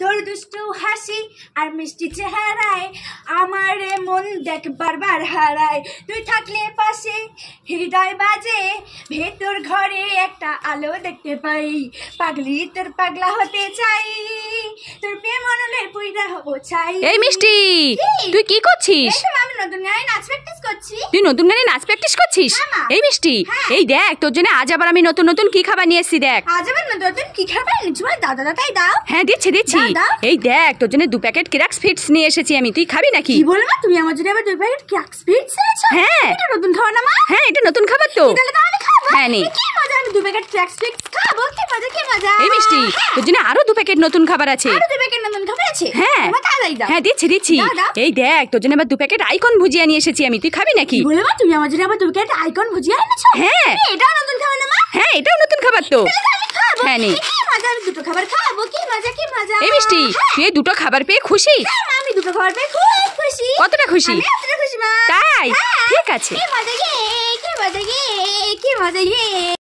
তোর দুষ্টু হাসি আর মিষ্টি চেহারায় আমার মন দেখ বারবার হারায় তুই থাকলে পাশে হৃদয় বাজে ভেতর ঘরে একটা আলো দেখতে পাই পাগলি তোর পাগলা হতে চাই এই মিষ্টি তুই কি করছিস তুই নতুন গানে নাচ প্র্যাকটিস করছিস হ্যাঁ, এই মিষ্টি হ্যাঁ। এই দেখ তোর জন্য আজ আবার আমি নতুন নতুন কি খাবার নিয়ে এসেছি দেখ হ্যাঁ দিচ্ছি দিচ্ছি এই দেখ তোর জন্য দু প্যাকেট ক্র্যাক্স ফিটস নিয়ে এসেছি আমি তুই খাবি নাকি কি বলবো তুমি আমার জন্য আবার দু প্যাকেট ক্র্যাক্স ফিটস এনেছো হ্যাঁ এটা নতুন খাবার না মা হ্যাঁ এটা নতুন খাবার তো তাহলে তো আমি খাবো হ্যাঁ নে কি মজা আমি দু প্যাকেট ক্র্যাক্স ফিটস খাবো কি মজা কি মজা এই মিষ্টি হ্যাঁ। তোর জন্য আরো দু প্যাকেট নতুন খাবার আছে আরো হ্যাঁ হ্যাঁ দিচ্ছি দিচ্ছি এই দেখ তোর জন্য আবার দু প্যাকেট আইকন নিয়ে এসেছি আমি তুই খাবি নাকি তুমি আমার জন্য দু প্যাকেট হ্যাঁ এটাও নতুন হ্যাঁ এটাও নতুন খাবার তো হ্যাঁ, দুটো খাবার মিষ্টি হ্যাঁ। দুটো খাবার পেয়ে খুশি হ্যাঁ, কতটা খুশি তাই ঠিক আছে